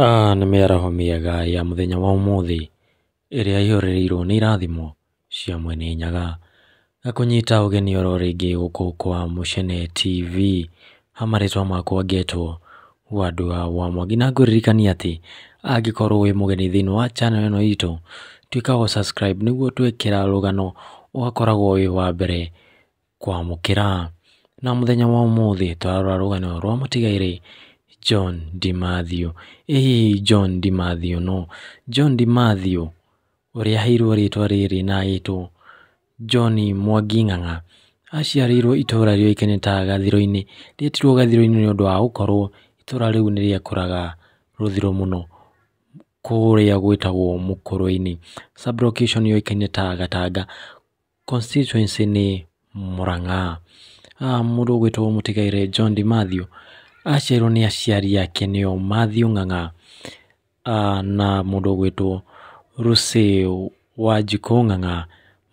Ah, araho mä mĩega ya thenya wa ũmũthĩ ĩrĩa ĩhorereirwo nĩ irathimo cia Mwene Nyaga na kũnyita ũgeni oro rĩngĩ gũkũ kwa Mũcene TV ha marĩtwa makwa ngetwo Wandu wa Mwangi na ngũririkania atĩ angĩkorwo wĩ mũgeni thĩinĩ wa channel ĩno itũ tuĩka wa subscribe nĩguo twekĩra rũgano ũgakoragwo wĩ wa mbere kwamũkĩra na mũthenya wa ũmũthĩ rå rũgano rwa tigairä John Di Mathew John Di no John Di Mathew ũrĩa aheirwo rĩtwa rĩrĩ na agĩtwo John Mwangi Ng'ang'a aciarĩirwo itũũra rĩoĩkaine ta Gathĩro-inĩ rĩetirwo Gathĩro-inĩ nĩ ũndũ wa gũkorwo itũũra rĩu nĩ rĩekũraga rũthiro mũno kũrĩa gwĩtagwo Mũkũrwe-inĩ sublocation yũĩkaine ta Gatanga constituency nĩ Mũrang'a ah, mũndũ ũgwĩtwo mũtigairĩ John Di aciarwo nä aciari ake nä o Matthew Ng'ang'a na må ndå ruse gwätwo Rosew Wanjikũ Ng'ang'a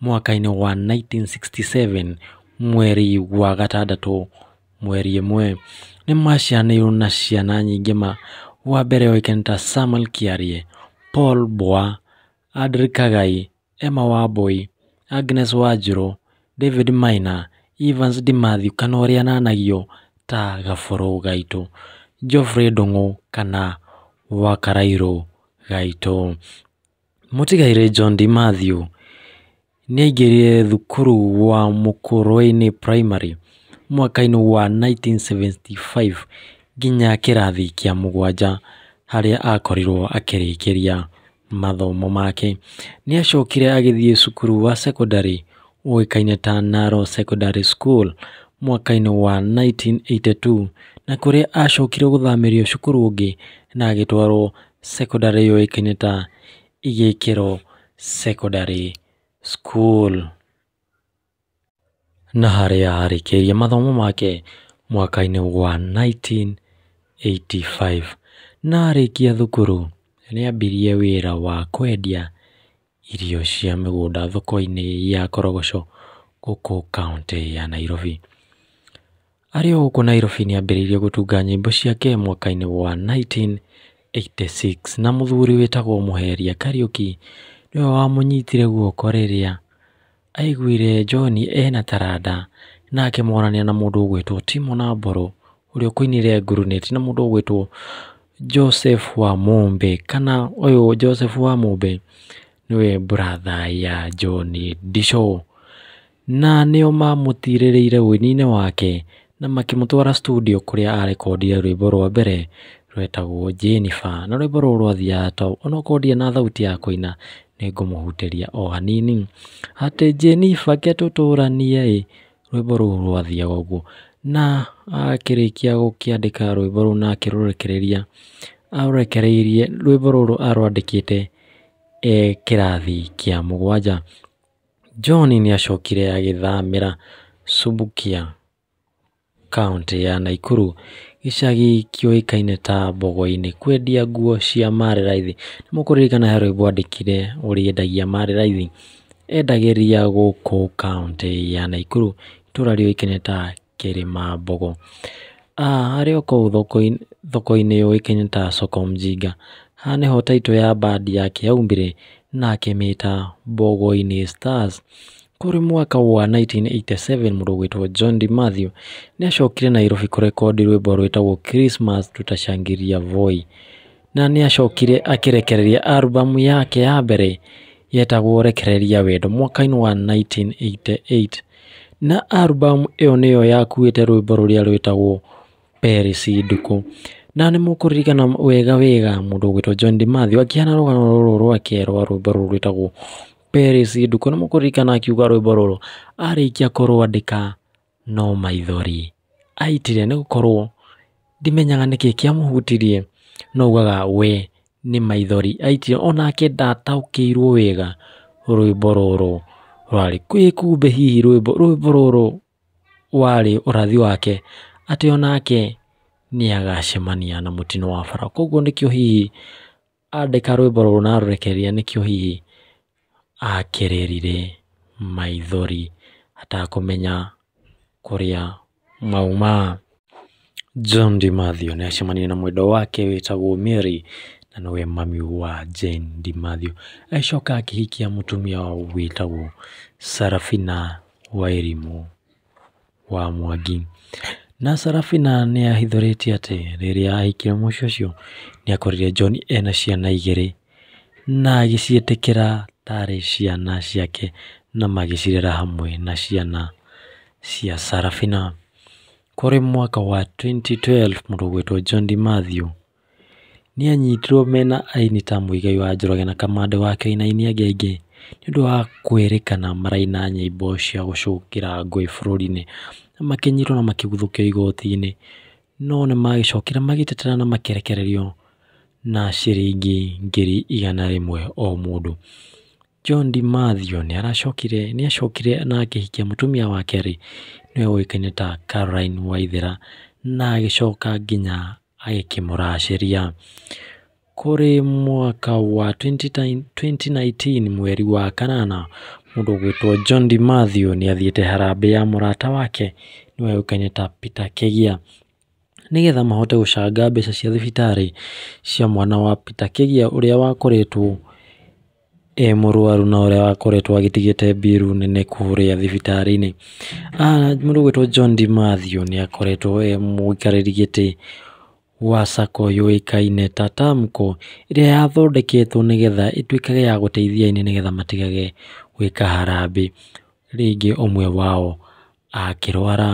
mwaka-inä wa 1967 mweri wa gatandatå mweri ĩmwe nĩ macianĩirwo na ciana nyingĩ ma wa mbere oĩkaine ta Samuel Kiarie Paul Boa Adri Kagai Emma Wambui Agnes Wanjirũ David Maina Evans Dimathi kana ũrĩa ananagio ta gabũrũ gaitå Geoffrey Ndung'u kana wakarairũ gaitũ mũtigairĩ John D Mathew nĩaingĩrire thukuru wa Mũkũrweni primary mwaka inä wa 1975 nginya kĩrathi kĩa harä a akorirwo akĩrĩkĩria mathomo make agä thiä cukuru wa sekondarĩ ũĩkaine ta naro Secondary School mwaka-inĩ wa 1982 na kũrĩa aacokire gũthamĩrio cukuru ũngĩ na agĩtwarwo sekondarĩ yũĩkaine ta Igĩkĩro Secondary School. Na harĩa aarĩkĩirie mathomo make mwaka-inĩ wa 1985 na arĩkia thukuru nĩambirie wĩra wa kwendia irio cia mĩgũnda thoko-inĩ ya Korogoco gũkũ kauntĩ ya Nairobi. Arĩ o gũkũ Nairobi nĩ ambĩrĩirie gũtunga nyĩmbo ciake mwaka-inĩ wa 1986 na mũthuri wĩtagwo Muheria Kariuki nĩwe wamũnyitire guoko rĩrĩa aiguire John ena taranda na akĩmwarania na mũndũ ũgwĩtwo Timo na Namboro ũrĩa ũkũinire grunet na mũndũ ũgwĩtwo Joseph wa Mũmbe kana ũyũ Joseph wa Mũmbe nĩwe bratha ya John Ndishũ na nĩo mamũtirĩrĩire ũini-inĩ wake na makimutwara studio kũrĩa arekondire rwimbo rwa mbere rwetagwo Jennifer na rwimbo rũu rwathiaga ta ona ndirĩ na thauti ya kũina nĩ ngũmũhutĩria o hanini atĩ Jennifer ke tũtũranie ĩ rwĩmbo rũu rwathiaga ũguo na akĩrĩkia gũkĩandĩka rwĩmbo rũu na akĩrũrekereria arũrekereirie rwĩmbo kä arwandĩkĩte e kĩrathi kĩa mũgwanja John nĩ acokire ra Subukia kaunti ya Naikuru gicagi kiuikaine ta Mbogoi-ini kwendia nguo cia Mary Raithi nĩ mũkũririkana he rwĩmbo andĩkire ũrĩa endagia Mary Raithi endagĩria gũkũ kaunti ya Naikuru itũra rĩũĩkaine ta Kĩrĩma Mbogo arĩ o kũu thoko-inĩ yũĩkaine ta Soko Mjinga haha nĩho taitũ ya bandi yake yaumbire na akĩmĩta Mbogoi-inĩ Stars kuri mwaka wa 1987 mundu witwo John D matthew Mathew niacokire Nairobi kurekodi rwimbo rwitagwo Christmas tutashangiria voi na niacokire akirekereria albamu yake ya mbere yetagwo rekereria wendo mwaka-inĩ wa 1988 na albamu ĩyo nĩyo yakuĩte rwĩmbo rũrĩa rwĩtagwo perisi nduku na nĩ mũkũririkana wega wega mũndũ ũgwĩtwo John D matthew akĩhana rũgano rũrũ rwake rwa rwĩmbo rũrũ rwĩtagwo Paris nduko nä må na ririkana akiuga rwä mbo rå rå arä no maithori aitire nä gå korwo ndimenyaga nä kia muhutirie no ugaga we ni maithori aitire ona ke data irwo wä ga rwä mbo rå rå rwarä kwä kumbe hihi rwä mbo rå rå warä å rathi wake atä onake nä agacemania na må tino wa bara koguo nä kä hihi andä ka rwä na arorekereria nä kä hihi akererire maithori atakumenya kuria mauma John Di Mathew nä acemanirie na mwendo wake wĩtagwo Mary na nĩwe mami wa Jane Di Mathew acoka akĩhikia mũtumia wĩtagwo Sarafina wa wa Mwangi na Sarafina nĩ ahithũrĩtie atĩ rĩrĩa ahikire mũciĩ ũcio nĩ akorire John ena ciana igĩrĩ na agĩciĩtĩkĩra ndaarĩ ciana ciake na magĩcirera hamwe na ciana cia Sarafina. Kũrĩ mwaka wa 2012 mũrũgwĩtwo John d Mathew nĩ anyitirwo mena aini ta Mũigai wa Njoroge na kamande wake na aini angĩ aingĩ nĩ ũndũ wa kwĩrĩkana maraina nyĩmbo cia gũcũkĩra ngũĩ bũrũri-inĩ na makĩnyitwo na makĩguthũkio igoti inĩ no nĩ magĩcokire magĩtetera na makĩrekererio na ciringi ngiri igana rĩmwe o mũndũ John D Mathio nä aracokire nä acokire na akä mutumia wake rä nä we kaine ta Caroline Waithera na agä nginya agä må racä mwaka wa 2019 mweri wa kanana mundu gwitwo John D Mathio ni athiite harambee ya murata wake niwe ukaine ta Peter Kegia nigetha mahote gucanga mbeca cia thibitarĩ cia mwana wa Peter Kegia uria wakoretwo e mũrwaru na ũrĩa wakoretwo agĩtigĩte biru nene kũrĩa thibitarĩ-inĩ mũndũ ũgwĩtwo John Di Mathew nĩ akoretwo e mũikarĩri gĩtĩ wa sacco yũĩkaine ta Tamco ĩrĩa yathondeketwo nĩgetha ĩtuĩkage ya gũteithia ini nĩgetha matigage gwĩka harambĩ rĩngĩ ũmwe wao akĩrwara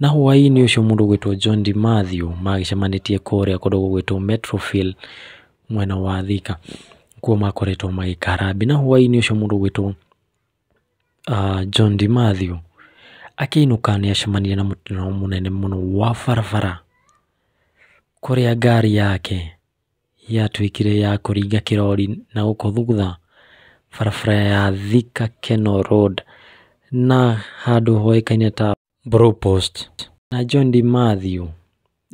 na hwaĩ-inĩ ũcio mũndũ ũgwĩtwo John Di Mathew magĩcemanĩtie kũrĩa kũndũ gũgwĩtwo Metrofill mwena wa Thika kuo makoretwo magĩkarambia na hwaĩ-inĩ ũcio mũrũgĩtwo uh, ah, John Di Mathew akĩinũka nĩ acemanire na mũtino mũnene mũno wa barabara kũrĩa ngari yake yatuĩkire ya kũringa kirori na gũkũthugutha barabara ya Thika Keno Road na handũ hoĩkaine ta Post. Na John Di Mathew uh,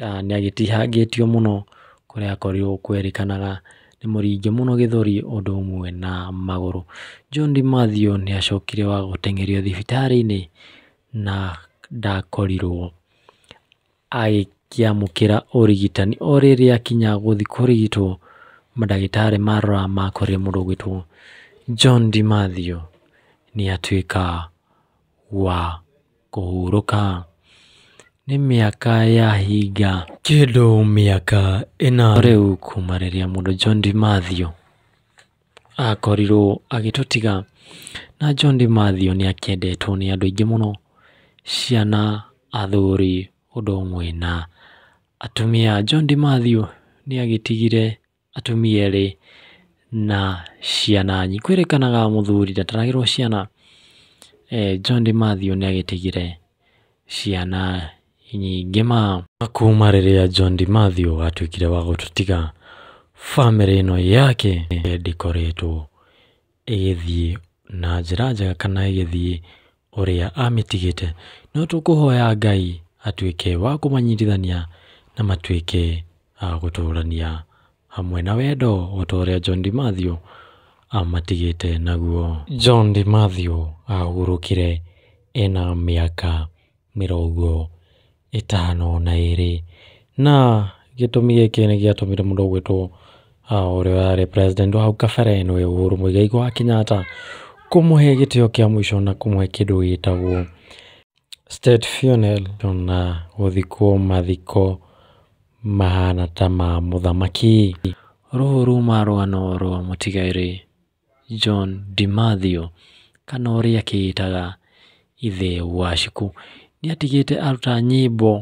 ah, nĩ agĩtihangĩtio mũno kũrĩa akorirwo kanaga nĩ mũringe mũno gĩthũri ũndũ ũmwe na magũrũ. John Dimathio nĩ acokire wa gũteng'erio thibitarĩ-inĩ na ndakorirwo akĩamũkĩra ũrigitani. O rĩrĩa akinya gũthiĩ kũrigitwo mandagĩtarĩ marora makorire mũndũ ũgwĩtwo John Dimathio nĩ atuĩka wa kũhurũka. nä mä aka yahinga kä ndå mä aka ä u kuma rä må ndå john D. akorirwo agä tå tiga na John D. Matthew nä akendetwo nä andå aingä må no ciana athuri ũndũ ũmwe na atumia John D. Matthew nĩ agĩtigire atumia erĩ na ciana nyingĩ kwĩrĩkanaga mũthuri ndataragĩrwo ciana eh, John D. Matthew nĩ agĩtigire ciana ingĩma kuma rĩrĩa John Di Mathew atuĩkire wa gũtũtiga bamĩrĩ ĩno yake ndĩkoretwo ĩgĩthiĩ na njĩra njega kana ĩgĩthiĩ ũrĩa amĩtigĩte no tũkũhoya Ngai atuĩke wa kũmanyitithania na matuĩke a hamwe na wendo o ta ũrĩa John Di Mathew amatigĩte naguo John Di Mathew ahurũkire ena mĩaka mĩrongo itano na iri na gĩtũmi gĩkĩ nĩ gĩatũmire mũndũ ũgwĩtwo ũrĩa warĩ president wa hau kabere nĩwe Uhuru Mũigai wa Kenyatta kũmũhe gitio kĩa mũico na he kĩndũ gĩtagwo state funeral na gũthikwo mathiko mahana ta ma mũthamaki rũu ruma rwano rwa mũtigairĩ John Di Mathew kana ũrĩa akĩĩtaga ithe wa nĩatigĩte aruta nyĩmbo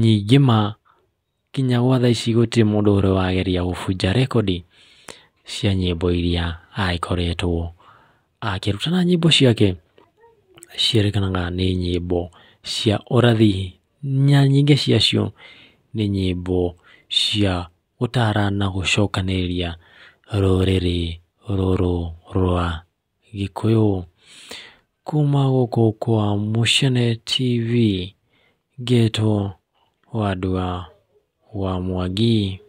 nyingĩ ma nginya gwa thaa ici gũtirĩ mũndũ ũrĩ wageria gũbunja rekondi cia nyĩmbo iria akoretwo akĩruta na nyĩmbo ciake cierĩkanaga nĩ nyĩmbo cia ũrathi na nyingĩ ciacio nĩ nyĩmbo cia gũtara na gũcokanĩrĩria rũrĩrĩ rũrũ rwa Gĩkũyũ. kuma kumawoko kwa Mushene TV, geto wadwa wa mwagi